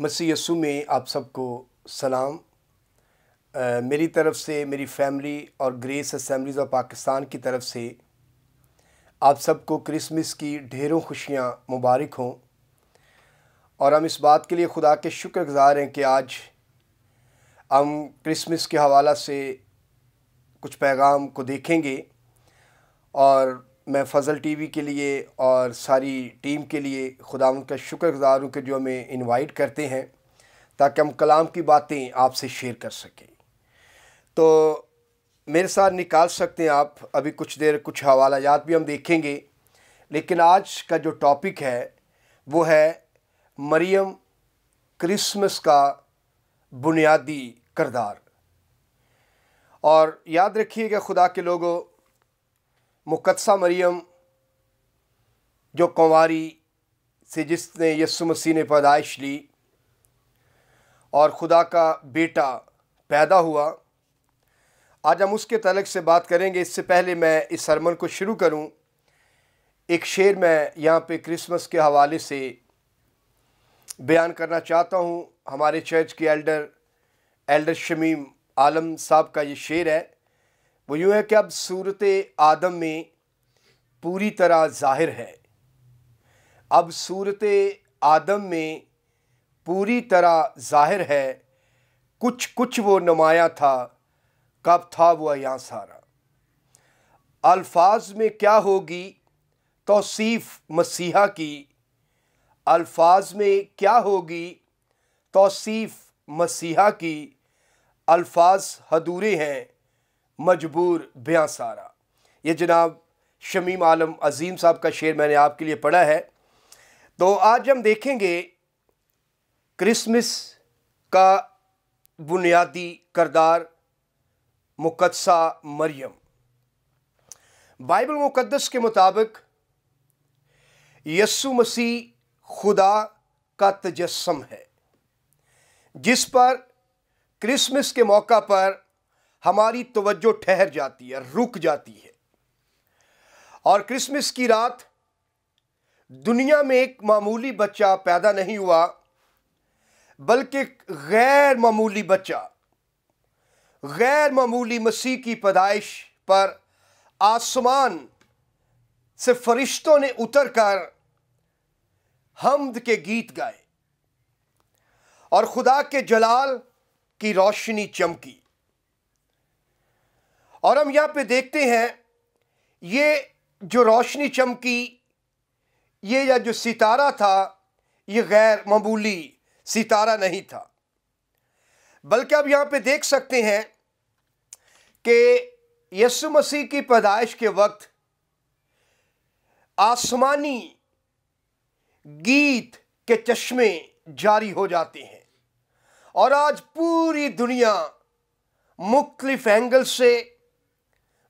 मसीह यसु में आप सबको सलाम आ, मेरी तरफ़ से मेरी फैमिली और ग्रेस असम्बलीज़ ऑफ पाकिस्तान की तरफ से आप सबको क्रिसमस की ढेरों खुशियाँ मुबारक हों और हम इस बात के लिए खुदा के शुक्रगुजार हैं कि आज हम क्रिसमस के हवाला से कुछ पैगाम को देखेंगे और मैं फजल टीवी के लिए और सारी टीम के लिए खुदा उनका शुक्र गुज़ार हूँ कि जो हमें इनवाइट करते हैं ताकि हम कलाम की बातें आपसे शेयर कर सकें तो मेरे साथ निकाल सकते हैं आप अभी कुछ देर कुछ हवाला याद भी हम देखेंगे लेकिन आज का जो टॉपिक है वो है मरियम क्रिसमस का बुनियादी करदार और याद रखिएगा खुदा के लोगों मुकदसा मरियम जो कुंवारी से जिसने यसु मसीह ने पैदाइश ली और खुदा का बेटा पैदा हुआ आज हम उसके तलक से बात करेंगे इससे पहले मैं इस सरमन को शुरू करूं एक शेर मैं यहाँ पे क्रिसमस के हवाले से बयान करना चाहता हूँ हमारे चर्च के एल्डर एल्डर शमीम आलम साहब का ये शेर है वो यूँ है कि अब सूरत आदम में पूरी तरह ज़ाहिर है अब सूरत आदम में पूरी तरह ज़ाहिर है कुछ कुछ वो नुमाया था कब था वो यहाँ सारा अल्फाज में क्या होगी तोसीफ़ मसीहा की अल्फाज में क्या होगी तोसीफ़ मसीहा की अल्फाज हदूरे हैं मजबूर ब्याँ सारा ये जनाब शमीम आलम अजीम साहब का शेर मैंने आपके लिए पढ़ा है तो आज हम देखेंगे क्रिसमस का बुनियादी करदार मुकदसा मरियम बाइबल मुक़दस के मुताबिक यस्सु मसीह खुदा का तजस्म है जिस पर क्रिसमस के मौका पर हमारी तवज्जो ठहर जाती है रुक जाती है और क्रिसमस की रात दुनिया में एक मामूली बच्चा पैदा नहीं हुआ बल्कि गैर मामूली बच्चा गैर मामूली मसीह की पैदाइश पर आसमान से फरिश्तों ने उतर कर हमद के गीत गाए और खुदा के जलाल की रोशनी चमकी और हम यहाँ पे देखते हैं ये जो रोशनी चमकी ये या जो सितारा था ये गैर मामूली सितारा नहीं था बल्कि आप यहाँ पे देख सकते हैं कि यसु मसीह की पैदाइश के वक्त आसमानी गीत के चश्मे जारी हो जाते हैं और आज पूरी दुनिया मुख्तलिफ एंगल से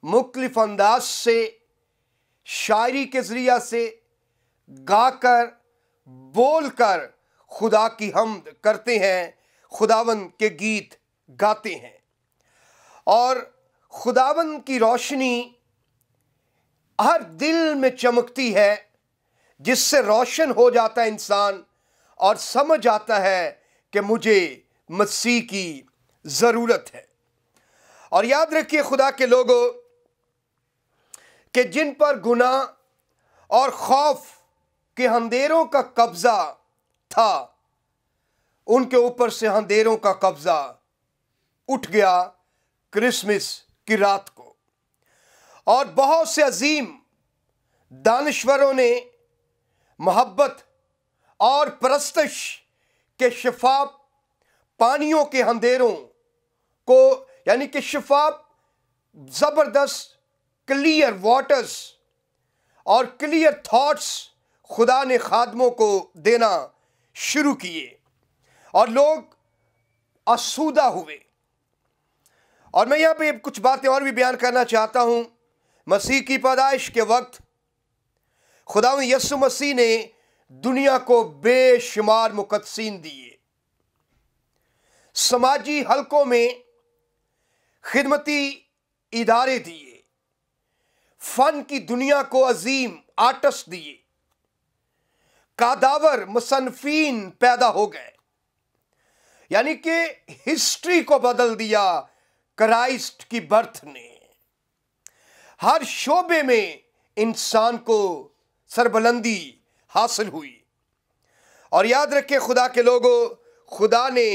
मुख्तलिफ अंदाज से शायरी के ज़रिया से गाकर बोलकर खुदा की हम करते हैं खुदावन के गीत गाते हैं और खुदावन की रोशनी हर दिल में चमकती है जिससे रोशन हो जाता है इंसान और समझ आता है कि मुझे मसीह की ज़रूरत है और याद रखिए खुदा के लोगों कि जिन पर गुना और खौफ के अंधेरों का कब्ज़ा था उनके ऊपर से अंधेरों का कब्ज़ा उठ गया क्रिसमस की रात को और बहुत से अजीम दानश्वरों ने मोहब्बत और परस्तश के शफाफ पानियों के अंधेरों को यानी कि शफाफ ज़बरदस्त क्लियर वाटर्स और क्लियर थॉट्स खुदा ने खादमों को देना शुरू किए और लोग असुदा हुए और मैं यहाँ पे कुछ बातें और भी बयान करना चाहता हूँ मसीह की पैदाइश के वक्त खुदा यसु मसीह ने दुनिया को बेशुमार मुकदसिन दिए समाजी हलकों में खिदमती इदारे दिए फन की दुनिया को अजीम आटस दिए कादावर मुसनफीन पैदा हो गए यानी कि हिस्ट्री को बदल दिया क्राइस्ट की बर्थ ने हर शोबे में इंसान को सरबलंदी हासिल हुई और याद रखें खुदा के लोगों खुदा ने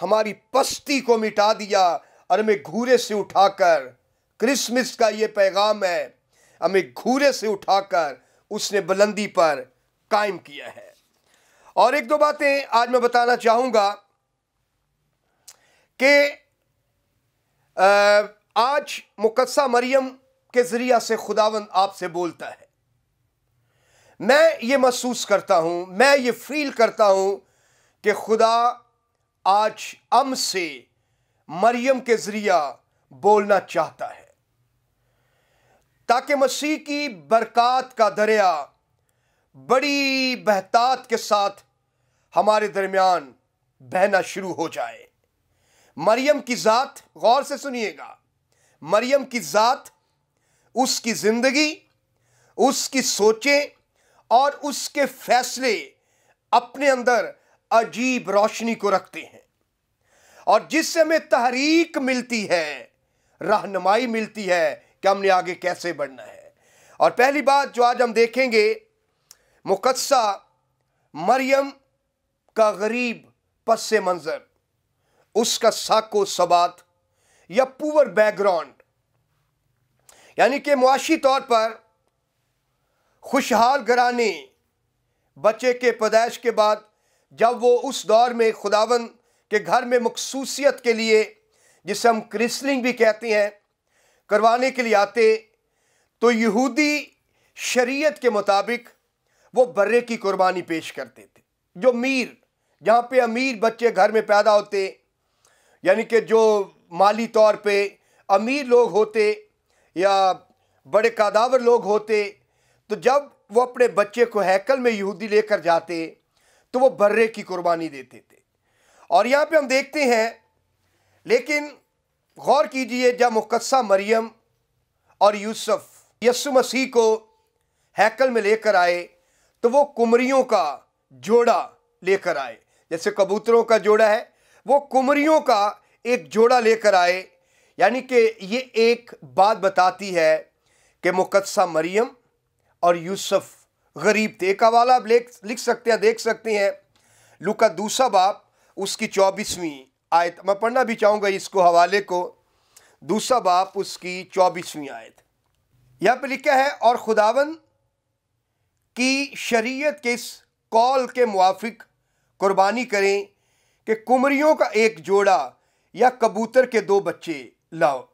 हमारी पस्ती को मिटा दिया और हमें घूरे से उठाकर क्रिसमस का यह पैगाम है हमें घूरे से उठाकर उसने बुलंदी पर कायम किया है और एक दो बातें आज मैं बताना चाहूंगा कि आज मुकदसा मरियम के ज़रिया से खुदावंद आपसे बोलता है मैं ये महसूस करता हूं मैं ये फील करता हूं कि खुदा आज अम से मरियम के ज़रिया बोलना चाहता है ताकि मसीह की बरक़ात का दरिया बड़ी बहतात के साथ हमारे दरमियान बहना शुरू हो जाए मरियम की ज़ात गौर से सुनिएगा मरियम की ज़ात उसकी ज़िंदगी उसकी सोचें और उसके फैसले अपने अंदर अजीब रोशनी को रखते हैं और जिससे हमें तहरीक मिलती है रहनुमाई मिलती है कि हमने आगे कैसे बढ़ना है और पहली बात जो आज हम देखेंगे मुकदसा मरियम का गरीब पस मंज़र उसका साको सबात या पुअर बैकग्राउंड यानी कि मुआशी तौर पर खुशहाल घराने बच्चे के पैदाइश के बाद जब वो उस दौर में खुदावन के घर में मखसूसियत के लिए जिसे हम क्रिसलिंग भी कहते हैं करवाने के लिए आते तो यहूदी शरीयत के मुताबिक वो बर्रे की कुर्बानी पेश करते थे जो मीर जहाँ पे अमीर बच्चे घर में पैदा होते यानी कि जो माली तौर पे अमीर लोग होते या बड़े कादावर लोग होते तो जब वो अपने बच्चे को हैकल में यहूदी लेकर जाते तो वो बर्रे की कुर्बानी देते थे और यहाँ पे हम देखते हैं लेकिन गौर कीजिए जब मुकदसा मरियम और यूसुफ यसु मसीह को हैकल में लेकर आए तो वो कुमरियों का जोड़ा लेकर आए जैसे कबूतरों का जोड़ा है वो कुमरियों का एक जोड़ा लेकर आए यानी कि ये एक बात बताती है कि मुकदसा मरियम और यूसुफ गरीब थे एक हवाला आप लिख सकते हैं देख सकते हैं लुका दूसरा बाप उसकी चौबीसवीं आयत मैं पढ़ना भी चाहूँगा इसको हवाले को दूसरा बाप उसकी चौबीसवीं आयत यहाँ पे लिखा है और खुदावन की शरीयत के इस कॉल के मुआफिक कुर्बानी करें कि कुमरियों का एक जोड़ा या कबूतर के दो बच्चे लाओ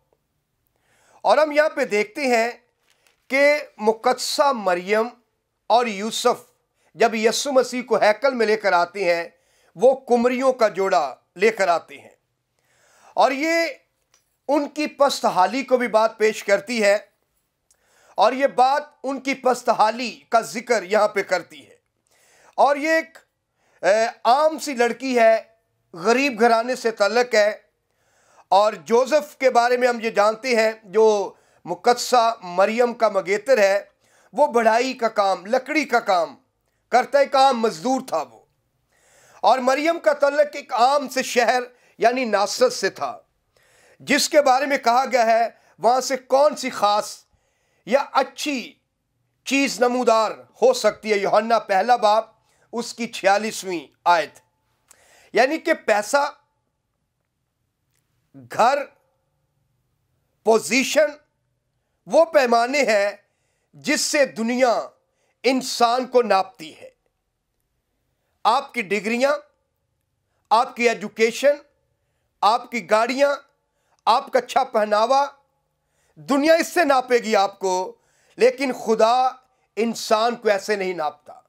और हम यहाँ पे देखते हैं कि मुकदसा मरियम और यूसुफ जब यसु मसीह को हैकल में लेकर आते हैं वो कुमरियों का जोड़ा लेकर आते हैं और ये उनकी पस्तहाली को भी बात पेश करती है और ये बात उनकी पस्तहाली का जिक्र यहाँ पे करती है और ये एक आम सी लड़की है गरीब घराने से तलक है और जोसेफ के बारे में हम ये जानते हैं जो मुकदसा मरियम का मगेतर है वो बढ़ाई का काम लकड़ी का काम करता है काम मज़दूर था वो और मरियम का तल्लक एक आम से शहर यानी नासरत से था जिसके बारे में कहा गया है वहाँ से कौन सी ख़ास या अच्छी चीज़ नमूदार हो सकती है योहन्ना पहला बाप उसकी छियालीसवीं आयत यानी कि पैसा घर पोजीशन वो पैमाने हैं जिससे दुनिया इंसान को नापती है आपकी डिग्रियां आपकी एजुकेशन आपकी गाड़ियां आपका अच्छा पहनावा दुनिया इससे नापेगी आपको लेकिन खुदा इंसान को ऐसे नहीं नापता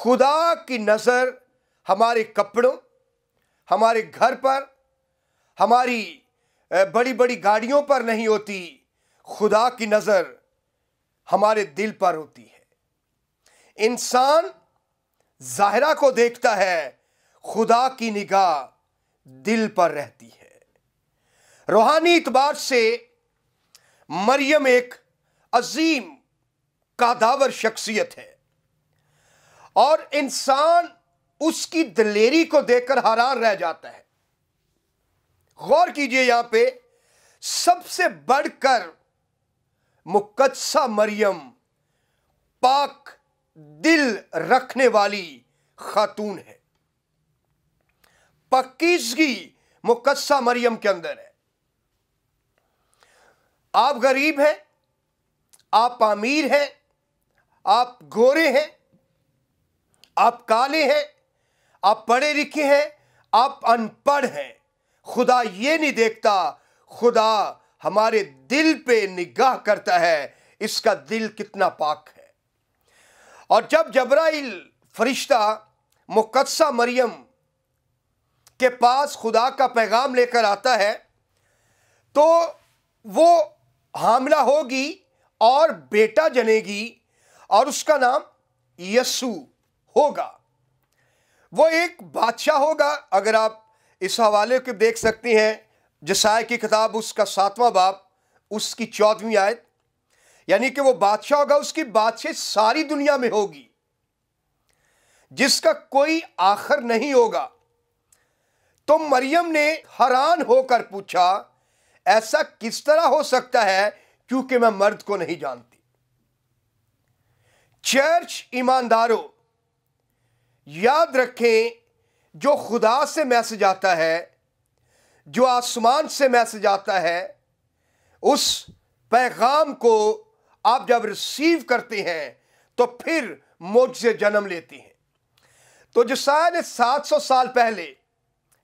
खुदा की नज़र हमारे कपड़ों हमारे घर पर हमारी बड़ी बड़ी गाड़ियों पर नहीं होती खुदा की नज़र हमारे दिल पर होती है इंसान जाहरा को देखता है खुदा की निगाह दिल पर रहती है रूहानी इतबार से मरियम एक अजीम कादावर शख्सियत है और इंसान उसकी दलेरी को देखकर हैरान रह जाता है गौर कीजिए यहां पे सबसे बढ़कर मुकदसा मरियम पाक दिल रखने वाली खातून है पक्कीजगी मुकस्सा मरियम के अंदर है आप गरीब हैं आप अमीर हैं आप गोरे हैं आप काले हैं आप पढ़े लिखे हैं आप अनपढ़ हैं खुदा ये नहीं देखता खुदा हमारे दिल पे निगाह करता है इसका दिल कितना पाक है और जब जब्राइल फरिश्ता मुकदसा मरियम के पास खुदा का पैगाम लेकर आता है तो वो हामला होगी और बेटा जनेगी और उसका नाम यस्सु होगा वो एक बादशाह होगा अगर आप इस हवाले को देख सकते हैं जसाय की किताब उसका सातवां बाप उसकी चौदहवीं आयत यानी कि वो बादशाह होगा उसकी बादशाह सारी दुनिया में होगी जिसका कोई आखिर नहीं होगा तो मरियम ने हैरान होकर पूछा ऐसा किस तरह हो सकता है क्योंकि मैं मर्द को नहीं जानती चर्च ईमानदारों याद रखें जो खुदा से मैसेज आता है जो आसमान से मैसेज आता है उस पैगाम को आप जब रिसीव करते हैं तो फिर मोजे जन्म लेती हैं तो जसाया ने 700 साल पहले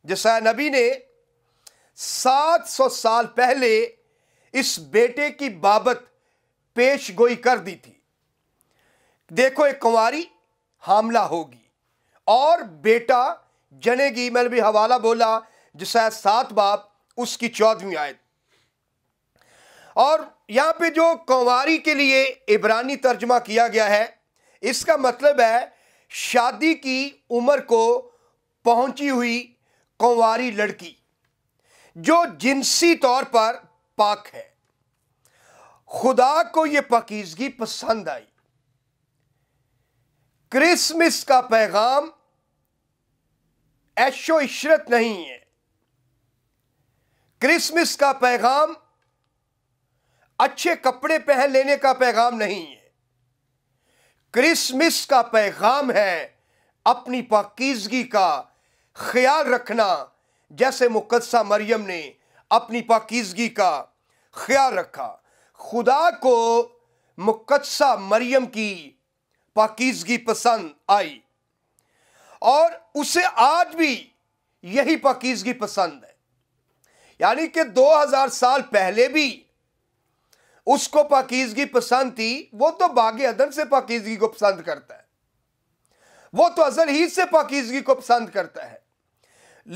जसाया नबी ने 700 साल पहले इस बेटे की बाबत पेश गोई कर दी थी देखो एक कुंवारी हामला होगी और बेटा जनेगी मैंने भी हवाला बोला जसाया सात बाप उसकी चौदहवीं आयत और यहाँ पे जो कंवारी के लिए इब्रानी तर्जमा किया गया है इसका मतलब है शादी की उम्र को पहुंची हुई कंवारी लड़की जो जिनसी तौर पर पाक है खुदा को यह पकीजगी पसंद आई क्रिसमस का पैगाम ऐशो इशरत नहीं है क्रिसमस का पैगाम अच्छे कपड़े पहन लेने का पैगाम नहीं है क्रिसमस का पैगाम है अपनी पाकिजगी का ख्याल रखना जैसे मुकदसा मरियम ने अपनी पाकिजगी का ख्याल रखा खुदा को मुकदसा मरियम की पाकिजगी पसंद आई और उसे आज भी यही पाकिजगी पसंद है यानी कि 2000 साल पहले भी उसको पाकिजगी पसंद थी वो तो बागे अदन से पाकिजगी को पसंद करता है वो तो अजल ही से पाकिजगी को पसंद करता है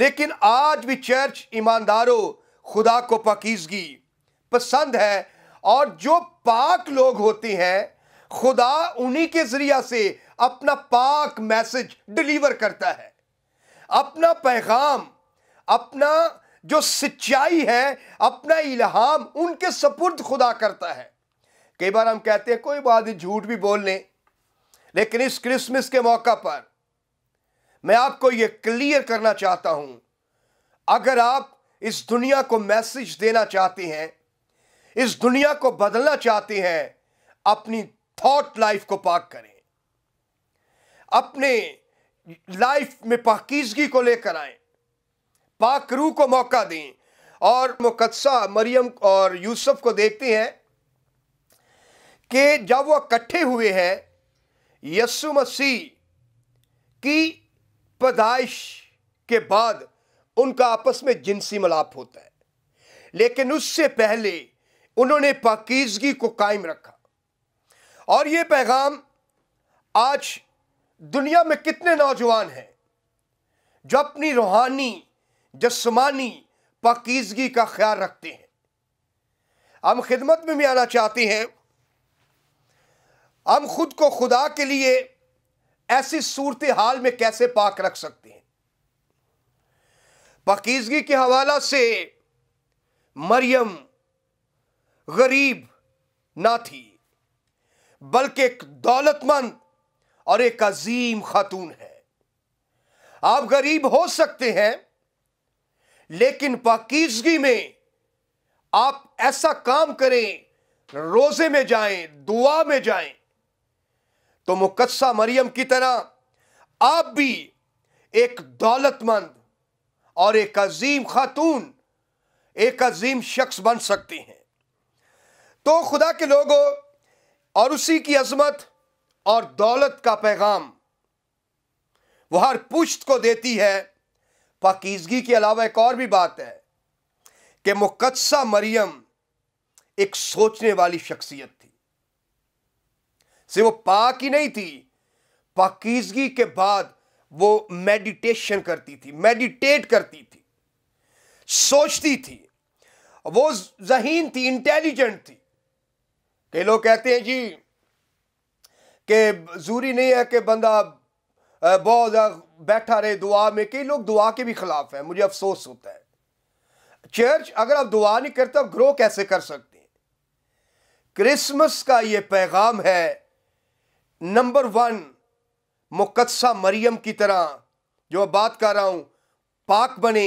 लेकिन आज भी चर्च ईमानदारों खुदा को पाकिजगी पसंद है और जो पाक लोग होते हैं खुदा उन्हीं के ज़रिया से अपना पाक मैसेज डिलीवर करता है अपना पैगाम अपना जो सच्चाई है अपना इल्हाम उनके सपुर्द खुदा करता है कई बार हम कहते हैं कोई बात झूठ भी बोल लें लेकिन इस क्रिसमस के मौका पर मैं आपको यह क्लियर करना चाहता हूं अगर आप इस दुनिया को मैसेज देना चाहते हैं इस दुनिया को बदलना चाहते हैं अपनी थॉट लाइफ को पाक करें अपने लाइफ में पाकिजगी को लेकर आए पाक रू को मौका दें और मुकदसा मरियम और यूसुफ को देखते हैं कि जब वह इकट्ठे हुए हैं यसु मसीह की पैदाइश के बाद उनका आपस में जिनसी मलाप होता है लेकिन उससे पहले उन्होंने पाकिजगी को कायम रखा और ये पैगाम आज दुनिया में कितने नौजवान हैं जो अपनी रूहानी जस्मानी पाकिजगी का ख्याल रखते हैं हम खिदमत में भी आना चाहते हैं हम खुद को खुदा के लिए ऐसी सूरत हाल में कैसे पाक रख सकते हैं पाकिजगी के हवाला से मरियम गरीब ना थी बल्कि एक दौलतमंद और एक अजीम खातून है आप गरीब हो सकते हैं लेकिन पाकिजगी में आप ऐसा काम करें रोजे में जाएं दुआ में जाएं तो मुकदसा मरियम की तरह आप भी एक दौलतमंद और एक अजीम खातून एक अजीम शख्स बन सकती हैं तो खुदा के लोगों और उसी की अजमत और दौलत का पैगाम वह हर पुश्त को देती है पाकिजगी के अलावा एक और भी बात है कि मुकदसा मरियम एक सोचने वाली शख्सियत थी से वो पाक ही नहीं थी पाकिजगी के बाद वो मेडिटेशन करती थी मेडिटेट करती थी सोचती थी वो जहीन थी इंटेलिजेंट थी कई लोग कहते हैं जी कि जरूरी नहीं है कि बंदा बहुत बैठा रहे दुआ में कई लोग दुआ के भी खिलाफ हैं मुझे अफसोस होता है चर्च अगर आप दुआ नहीं करते आप ग्रो कैसे कर सकते हैं क्रिसमस का ये पैगाम है नंबर वन मुकदसा मरियम की तरह जो मैं बात कर रहा हूं पाक बने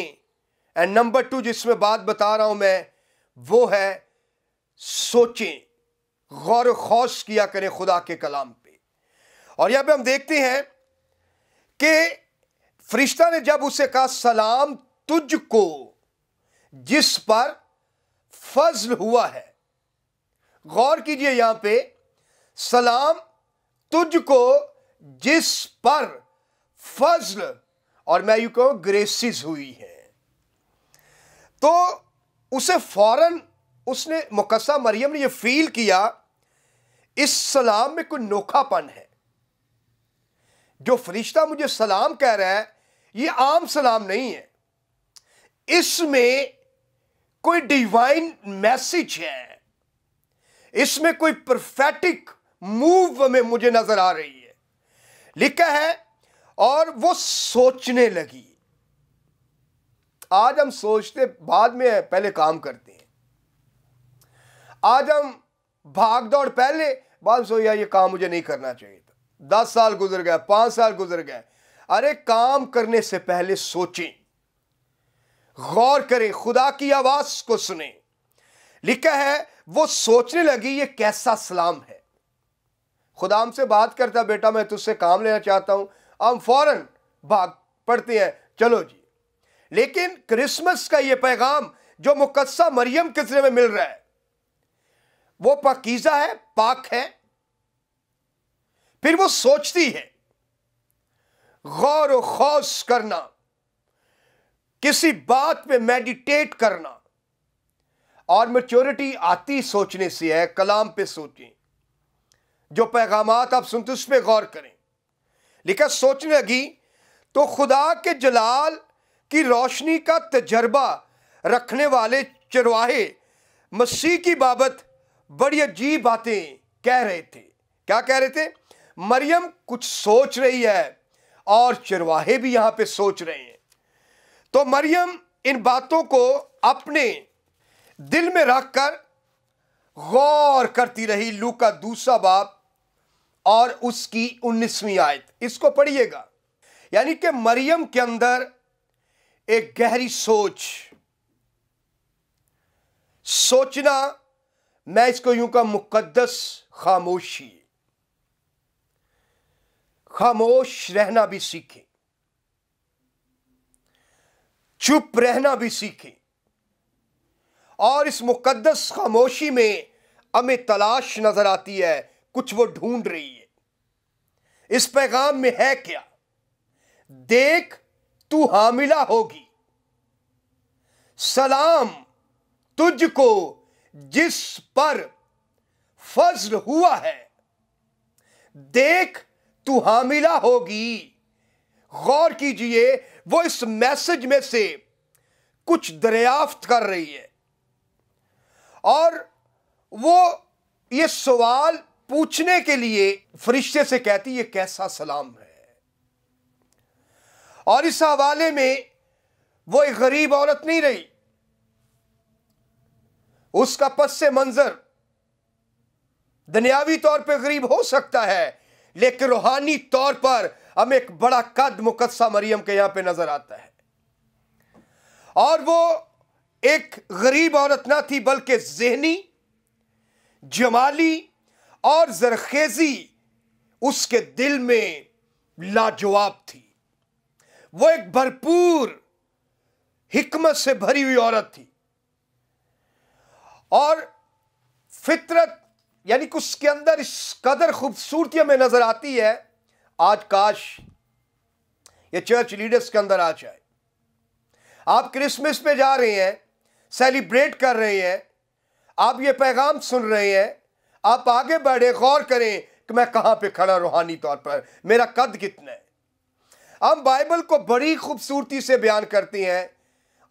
एंड नंबर टू जिसमें बात बता रहा हूं मैं वो है सोचें गौर खौश किया करें खुदा के कलाम पे और यहां पे हम देखते हैं कि फरिश्ता ने जब उसे कहा सलाम तुझको जिस पर फजल हुआ है गौर कीजिए यहां पे सलाम तुझको जिस पर फजल और मैं यू कहूं ग्रेसिस हुई है तो उसे फौरन उसने मुकसा मरियम ने यह फील किया इस सलाम में कोई नोखापन है जो फरिश्ता मुझे सलाम कह रहा है ये आम सलाम नहीं है इसमें कोई डिवाइन मैसेज है इसमें कोई परफेक्टिक मूव में मुझे नजर आ रही है लिखा है और वो सोचने लगी आज हम सोचते बाद में पहले काम करते हैं आज हम भाग दौड़ पहले बाद सो यार ये काम मुझे नहीं करना चाहिए दस साल गुजर गए पांच साल गुजर गए अरे काम करने से पहले सोचें गौर करें खुदा की आवाज को सुने लिखा है वो सोचने लगी ये कैसा सलाम है खुदा हमसे बात करता बेटा मैं तुझसे काम लेना चाहता हूं हम फौरन भाग पड़ते हैं चलो जी लेकिन क्रिसमस का ये पैगाम जो मुकदसा मरियम किसने में मिल रहा है वो पकीजा है पाक है फिर वो सोचती है गौर खौस करना किसी बात पे मेडिटेट करना और मेच्योरिटी आती सोचने से है कलाम पे सोचें जो पैगाम आप सुनते उस पर गौर करें लिखा सोचने लगी तो खुदा के जलाल की रोशनी का तजर्बा रखने वाले चरवाहे मसीह की बाबत बड़ी अजीब बातें कह रहे थे क्या कह रहे थे मरियम कुछ सोच रही है और चरवाहे भी यहां पे सोच रहे हैं तो मरियम इन बातों को अपने दिल में रखकर गौर करती रही लू का दूसरा बाप और उसकी उन्नीसवीं आयत इसको पढ़िएगा यानी कि मरियम के अंदर एक गहरी सोच सोचना मैं इसको यूं का मुकद्दस खामोशी खामोश रहना भी सीखें चुप रहना भी सीखें और इस मुकद्दस खामोशी में हमें तलाश नजर आती है कुछ वो ढूंढ रही है इस पैगाम में है क्या देख तू हामिला होगी सलाम तुझको जिस पर फज्र हुआ है देख तू हामिला होगी गौर कीजिए वो इस मैसेज में से कुछ दरियाफ्त कर रही है और वो ये सवाल पूछने के लिए फरिश्ते से कहती ये कैसा सलाम है और इस हवाले में वो एक गरीब औरत नहीं रही उसका पस से मंजर दुनियावी तौर पे गरीब हो सकता है लेकिन रूहानी तौर पर हमें एक बड़ा कद मुकदसा मरियम के यहां पे नजर आता है और वो एक गरीब औरत ना थी बल्कि जहनी जमाली और जरखेजी उसके दिल में लाजवाब थी वो एक भरपूर हिकमत से भरी हुई औरत थी और फितरत यानी कुछ उसके अंदर इस कदर खूबसूरती में नज़र आती है आज काश ये चर्च लीडर्स के अंदर आ जाए आप क्रिसमस पे जा रहे हैं सेलिब्रेट कर रहे हैं आप ये पैगाम सुन रहे हैं आप आगे बढ़े गौर करें कि मैं कहां पे खड़ा रूहानी तौर पर मेरा कद कितना है हम बाइबल को बड़ी खूबसूरती से बयान करते हैं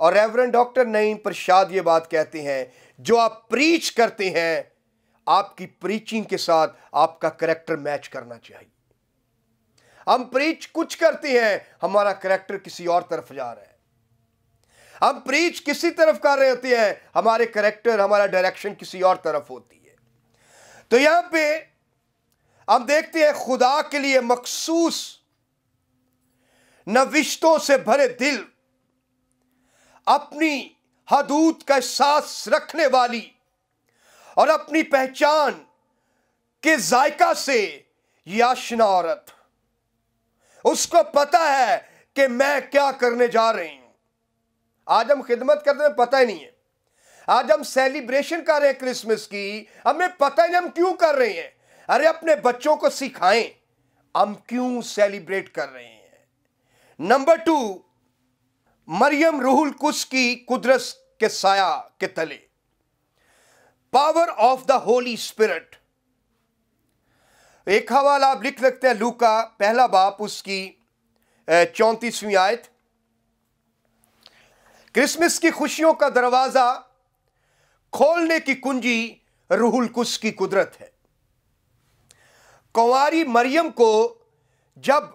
और रेवरेंड डॉक्टर नईम प्रसाद ये बात कहते हैं जो आप प्रीच करते हैं आपकी प्रीचिंग के साथ आपका करेक्टर मैच करना चाहिए हम प्रीच कुछ करते हैं हमारा करेक्टर किसी और तरफ जा रहा है हम प्रीच किसी तरफ कर रहे होते हैं हमारे करेक्टर हमारा डायरेक्शन किसी और तरफ होती है तो यहां पे हम देखते हैं खुदा के लिए मखसूस नविश्तों से भरे दिल अपनी हदूद का एहसास रखने वाली और अपनी पहचान के जायका से याशना औरत उसको पता है कि मैं क्या करने जा रही हूं आज हम खिदमत करते हैं पता ही नहीं है आज हम सेलिब्रेशन कर रहे हैं क्रिसमस की हमें पता ही नहीं हम क्यों कर रहे हैं अरे अपने बच्चों को सिखाएं हम क्यों सेलिब्रेट कर रहे हैं नंबर टू मरियम रूहुल कुश की कुदरत के साया के तले power of the holy spirit एक हवाला आप लिख सकते हैं लू का पहला बाप उसकी चौंतीसवीं आयत क्रिसमस की खुशियों का दरवाज़ा खोलने की कुंजी रूहुल कुस की कुदरत है कुंवारी मरियम को जब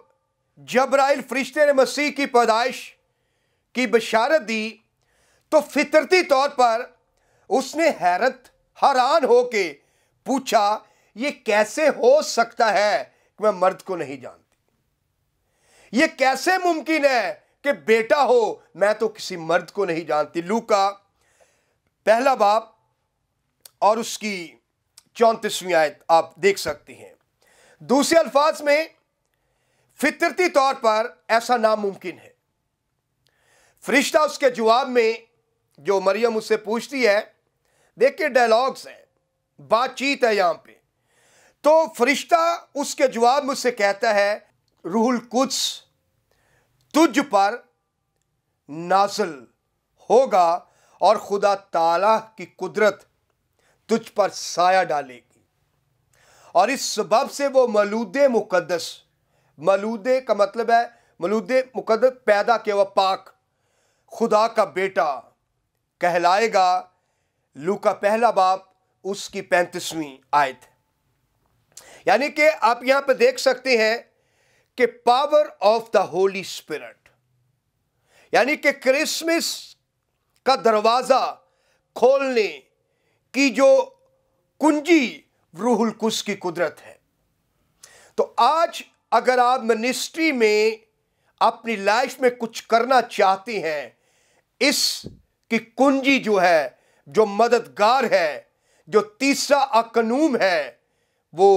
जबराइल फरिश्ते ने मसीह की पैदाइश की बशारत दी तो फितरती तौर पर उसने हैरत हैरान होके पूछा ये कैसे हो सकता है कि मैं मर्द को नहीं जानती ये कैसे मुमकिन है कि बेटा हो मैं तो किसी मर्द को नहीं जानती लू का पहला बाप और उसकी चौंतीसवीं आयत आप देख सकती हैं दूसरे अल्फाज में फितरती तौर पर ऐसा नामुमकिन है फरिश्ता उसके जवाब में जो मरियम उससे पूछती है देखिए डायलॉग्स हैं बातचीत है यहाँ पे तो फरिश्ता उसके जवाब मुझसे कहता है रूहुल कुछ तुझ पर नाजल होगा और खुदा ताला की कुदरत तुझ पर साया डालेगी और इस सबब से वो मलूद मुकदस मलूद का मतलब है मलूद मुकदस पैदा के व पाक खुदा का बेटा कहलाएगा लू का पहला बाप उसकी पैंतीसवीं आयत यानी कि आप यहां पर देख सकते हैं कि power of the holy spirit यानी कि क्रिसमस का दरवाज़ा खोलने की जो कुंजी रूहुल कुश की कुदरत है तो आज अगर आप मिनिस्ट्री में अपनी लाइफ में कुछ करना चाहते हैं इसकी कुंजी जो है जो मददगार है जो तीसरा अकनूम है वो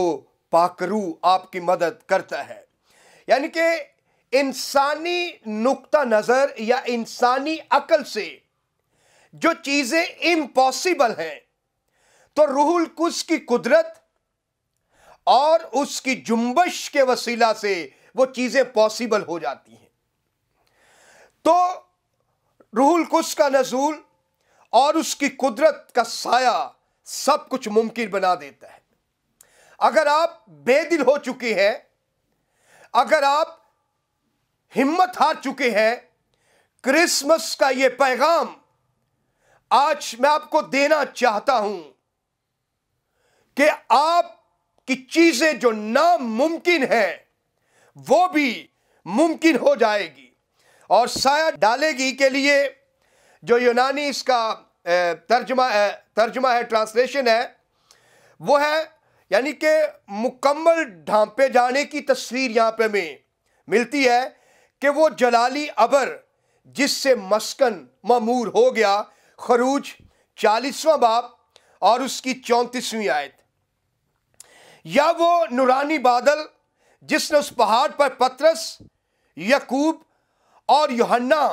पाकरू आपकी मदद करता है यानी कि इंसानी नुक्ता नज़र या इंसानी अकल से जो चीज़ें इम्पॉसिबल हैं तो रूहुल कुछ की कुदरत और उसकी जुम्बश के वसीला से वो चीज़ें पॉसिबल हो जाती हैं तो रूहुल कुछ का नजूल और उसकी कुदरत का साया सब कुछ मुमकिन बना देता है अगर आप बेदिल हो चुके हैं अगर आप हिम्मत हार चुके हैं क्रिसमस का यह पैगाम आज मैं आपको देना चाहता हूं कि आपकी चीजें जो नामुमकिन है वो भी मुमकिन हो जाएगी और साया डालेगी के लिए जो यूनानी इसका तर्जमा तर्जमा है ट्रांसलेशन है वो है यानी कि मुकम्मल ढांपे जाने की तस्वीर यहाँ पे में मिलती है कि वो जलाली अबर जिससे मस्कन ममूर हो गया खरूज चालीसवां बाप और उसकी चौंतीसवीं आयत या वो नूरानी बादल जिसने उस पहाड़ पर पतरस यकूब और योहन्ना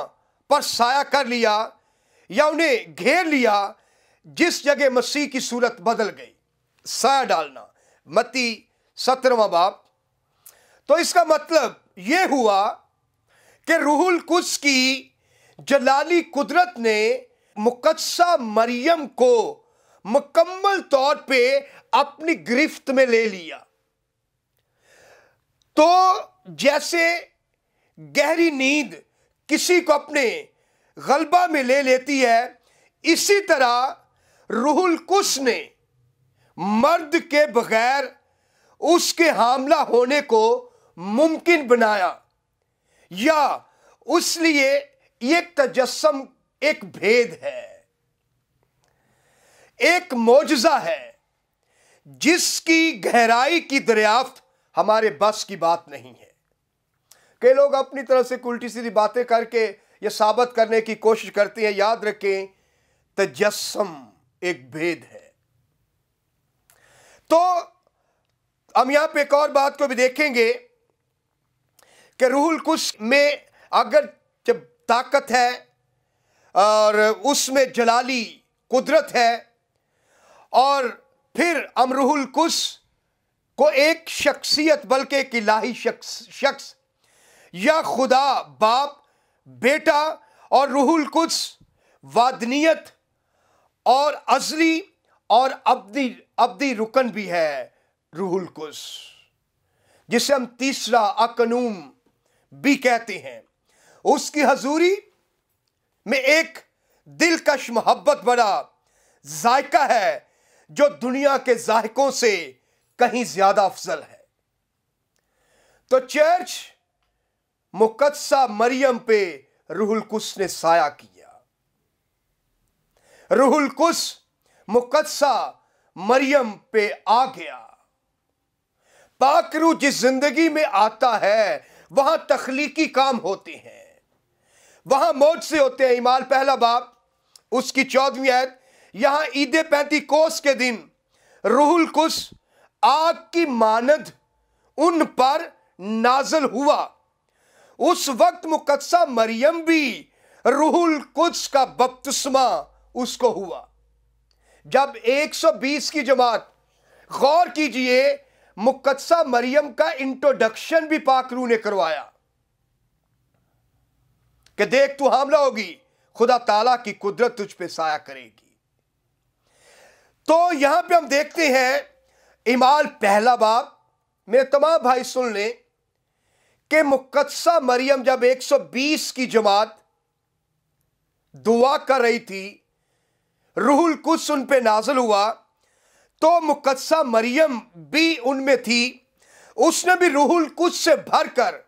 पर साया कर लिया या उन्हें घेर लिया जिस जगह मसीह की सूरत बदल गई साया डालना मती सत्रवा बाप तो इसका मतलब यह हुआ कि रूहुल कुछ की जलाली कुदरत ने मुकदसा मरियम को मुकम्मल तौर पे अपनी गिरफ्त में ले लिया तो जैसे गहरी नींद किसी को अपने गलबा में ले लेती है इसी तरह रूहुल कुश ने मर्द के बगैर उसके हमला होने को मुमकिन बनाया या उस लिए एक तजस्म एक भेद है एक मोजा है जिसकी गहराई की दरियाफ्त हमारे बस की बात नहीं है कई लोग अपनी तरफ से उल्टी सीधी बातें करके ये साबित करने की कोशिश करते हैं याद रखें तजस्म एक भेद है तो हम यहां पे एक और बात को भी देखेंगे कि रूहुल कुश में अगर जब ताकत है और उसमें जलाली कुदरत है और फिर अमरूहुल कुश को एक शख्सियत बल्कि एक इलाही शख्स शख्स या खुदा बाप बेटा और रूहुल कुछ वादनीयत और असली और अब्दी अब्दी रुकन भी है रूहुल कुछ जिसे हम तीसरा अकनूम भी कहते हैं उसकी हजूरी में एक दिलकश मोहब्बत बड़ा जायका है जो दुनिया के जायकों से कहीं ज्यादा अफजल है तो चर्च मुकदसा मरियम पे रूहुल कुस ने साया किया रूहुल कुस मुकदसा मरियम पे आ गया पाकरू जिस जिंदगी में आता है वहां तखलीकी काम होते हैं वहां मौज से होते हैं इमाल पहला बाप उसकी चौदहवीं आयत यहां ईद पैंती कोस के दिन रूहुल कुस आग की मानद उन पर नाजल हुआ उस वक्त मुकदसा मरियम भी रूहुल कुछ का बपतिस्मा उसको हुआ जब 120 की जमात गौर कीजिए मुकदसा मरियम का इंट्रोडक्शन भी पाकरू ने करवाया कि देख तू हमला होगी खुदा ताला की कुदरत तुझ पे साया करेगी तो यहां पे हम देखते हैं इमाल पहला बाप मेरे तमाम भाई सुन लें कि मुकदसा मरियम जब 120 की जमात दुआ कर रही थी रूहुल कुछ उन पर नाजल हुआ तो मुकदसा मरियम भी उनमें थी उसने भी रूहुल कुछ से भर कर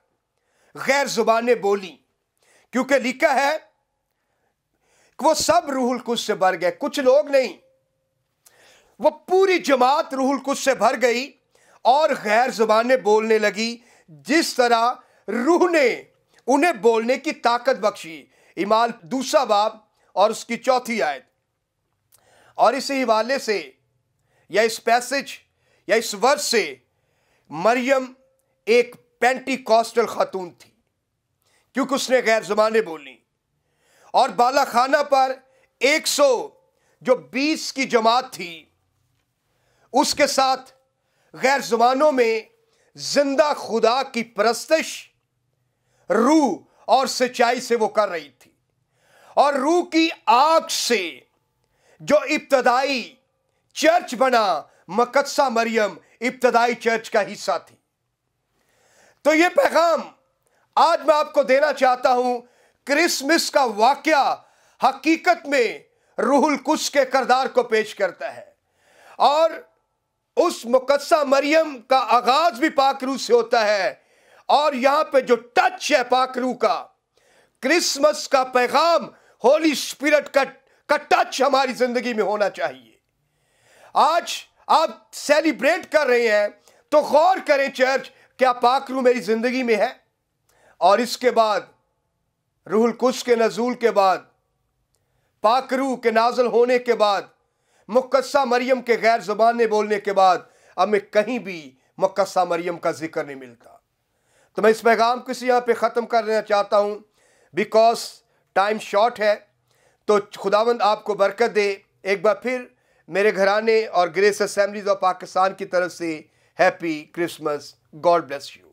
गैर जुबान बोली क्योंकि लिखा है कि वो सब रूहुल कुछ से भर गए कुछ लोग नहीं वो पूरी जमात रूहुल कुछ से भर गई और गैर जुबान बोलने लगी जिस तरह रूह ने उन्हें बोलने की ताकत बख्शी इमाल दूसरा बाब और उसकी चौथी आयत और इस हवाले से या इस पैसेज या इस वर्ष से मरियम एक पेंटी कॉस्टल खातून थी क्योंकि उसने गैर जबानें बोली और बाला खाना पर एक सौ जो बीस की जमात थी उसके साथ गैर जबानों में जिंदा खुदा की परस्तिश रूह और सिंचाई से वो कर रही थी और रूह की आग से जो इब्तदाई चर्च बना मकदसा मरियम इब्तदाई चर्च का हिस्सा थी तो ये पैगाम आज मैं आपको देना चाहता हूं क्रिसमस का वाक्य हकीकत में रूहुल कुछ के करदार को पेश करता है और उस मुकदसा मरियम का आगाज भी पाकरू से होता है और यहां पे जो टच है पाकरू का क्रिसमस का पैगाम होली स्पिरिट का का टच हमारी जिंदगी में होना चाहिए आज आप सेलिब्रेट कर रहे हैं तो गौर करें चर्च क्या पाकरू मेरी जिंदगी में है और इसके बाद रूहुल कुश के नजूल के बाद पाकरू के नाजल होने के बाद मुक्सा मरियम के गैर जुबान बोलने के बाद हमें कहीं भी मुक्सा मरियम का जिक्र नहीं मिलता तो मैं इस पैगाम को इसी यहाँ पर ख़त्म करना चाहता हूँ बिकॉज टाइम शॉर्ट है तो खुदावंद आपको बरकत दे एक बार फिर मेरे घराने और ग्रेस असम्बलीज ऑफ पाकिस्तान की तरफ से happy Christmas God bless you